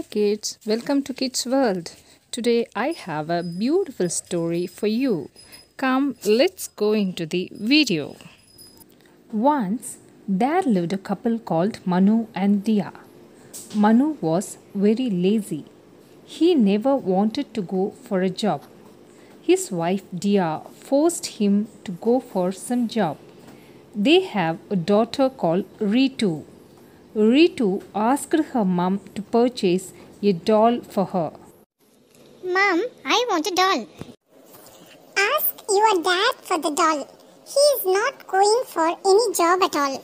Hi kids, welcome to Kids World. Today I have a beautiful story for you. Come, let's go into the video. Once there lived a couple called Manu and Dia. Manu was very lazy. He never wanted to go for a job. His wife Dia forced him to go for some job. They have a daughter called Ritu. Ritu asked her mum to purchase a doll for her. Mom, I want a doll. Ask your dad for the doll. He is not going for any job at all.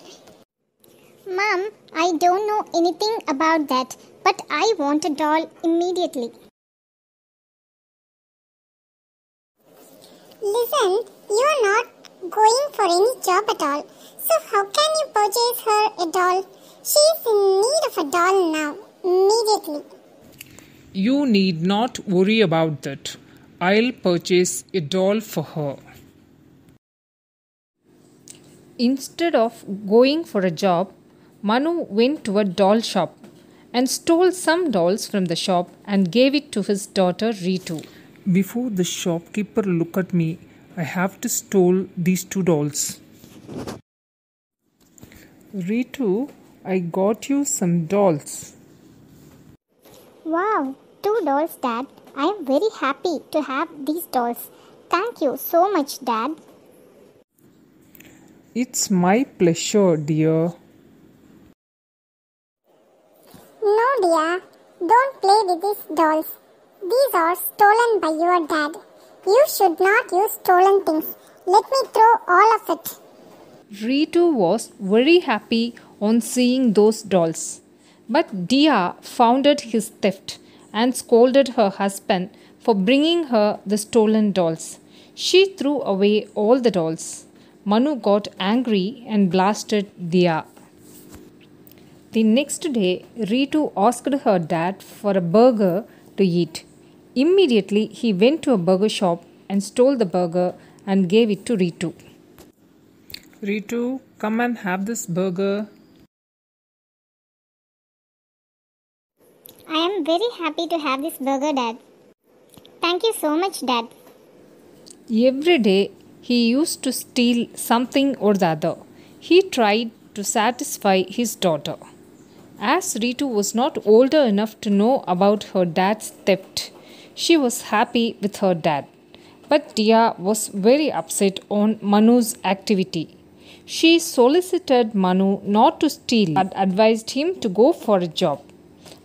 Mom, I don't know anything about that, but I want a doll immediately. Listen, you are not going for any job at all, so how can you purchase her a doll? She's in need of a doll now, immediately. You need not worry about that. I'll purchase a doll for her. Instead of going for a job, Manu went to a doll shop and stole some dolls from the shop and gave it to his daughter Ritu. Before the shopkeeper look at me, I have to stole these two dolls. Ritu I got you some dolls. Wow, two dolls, Dad. I am very happy to have these dolls. Thank you so much, Dad. It's my pleasure, dear. No, dear. Don't play with these dolls. These are stolen by your dad. You should not use stolen things. Let me throw all of it. Ritu was very happy on seeing those dolls. But Dia founded his theft and scolded her husband for bringing her the stolen dolls. She threw away all the dolls. Manu got angry and blasted Dia. The next day, Ritu asked her dad for a burger to eat. Immediately, he went to a burger shop and stole the burger and gave it to Ritu. Ritu, come and have this burger, I am very happy to have this burger, Dad. Thank you so much, Dad. Every day, he used to steal something or the other. He tried to satisfy his daughter. As Ritu was not older enough to know about her dad's theft, she was happy with her dad. But Dia was very upset on Manu's activity. She solicited Manu not to steal but advised him to go for a job.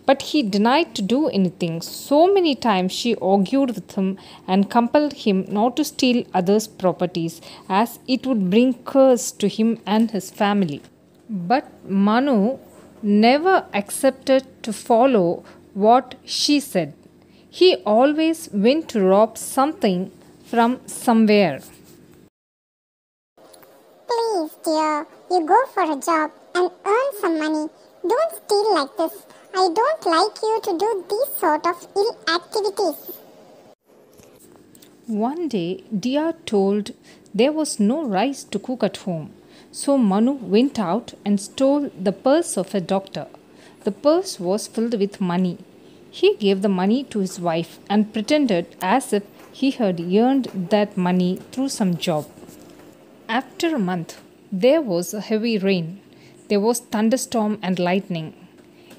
But he denied to do anything. So many times she argued with him and compelled him not to steal others' properties, as it would bring curse to him and his family. But Manu never accepted to follow what she said. He always went to rob something from somewhere. Please, dear, you go for a job and earn some money. Don't steal like this. I don't like you to do these sort of ill activities. One day, Dia told there was no rice to cook at home. So Manu went out and stole the purse of a doctor. The purse was filled with money. He gave the money to his wife and pretended as if he had earned that money through some job. After a month, there was a heavy rain. There was thunderstorm and lightning.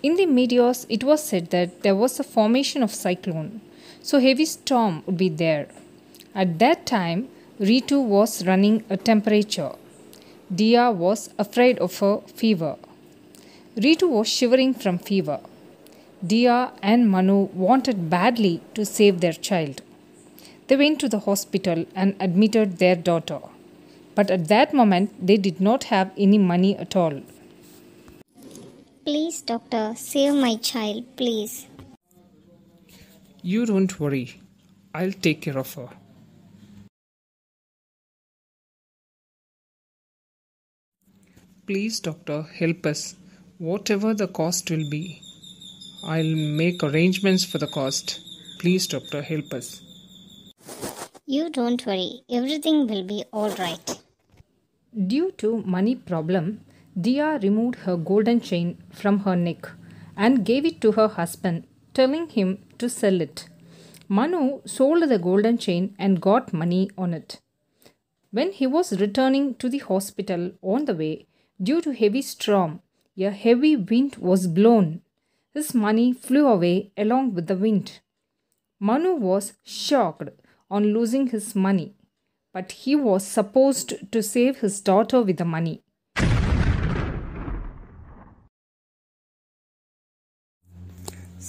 In the meteors, it was said that there was a formation of cyclone, so heavy storm would be there. At that time, Ritu was running a temperature. Dia was afraid of her fever. Ritu was shivering from fever. Dia and Manu wanted badly to save their child. They went to the hospital and admitted their daughter. But at that moment, they did not have any money at all. Please, doctor, save my child, please. You don't worry. I'll take care of her. Please, doctor, help us. Whatever the cost will be, I'll make arrangements for the cost. Please, doctor, help us. You don't worry. Everything will be all right. Due to money problem, Dia removed her golden chain from her neck and gave it to her husband, telling him to sell it. Manu sold the golden chain and got money on it. When he was returning to the hospital on the way, due to heavy storm, a heavy wind was blown. His money flew away along with the wind. Manu was shocked on losing his money, but he was supposed to save his daughter with the money.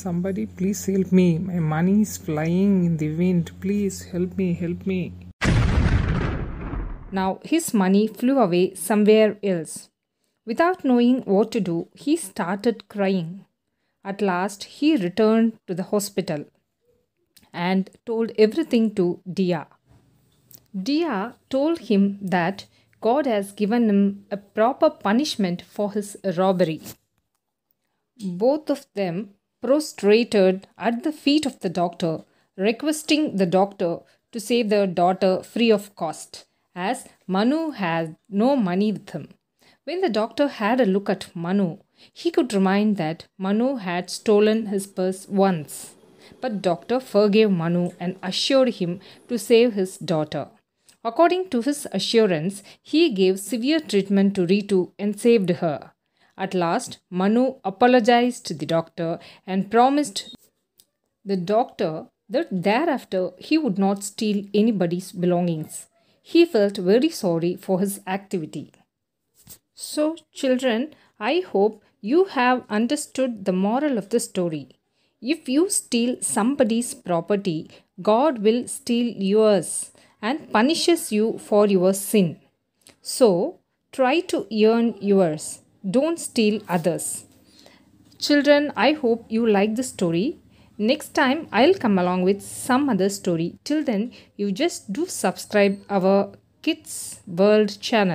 Somebody, please help me. My money is flying in the wind. Please help me, help me. Now his money flew away somewhere else. Without knowing what to do, he started crying. At last, he returned to the hospital and told everything to Dia. Dia told him that God has given him a proper punishment for his robbery. Both of them prostrated at the feet of the doctor, requesting the doctor to save their daughter free of cost, as Manu had no money with him. When the doctor had a look at Manu, he could remind that Manu had stolen his purse once. But doctor forgave Manu and assured him to save his daughter. According to his assurance, he gave severe treatment to Ritu and saved her. At last, Manu apologized to the doctor and promised the doctor that thereafter he would not steal anybody's belongings. He felt very sorry for his activity. So, children, I hope you have understood the moral of the story. If you steal somebody's property, God will steal yours and punishes you for your sin. So, try to earn yours don't steal others. Children, I hope you like the story. Next time I'll come along with some other story. Till then, you just do subscribe our Kids World channel.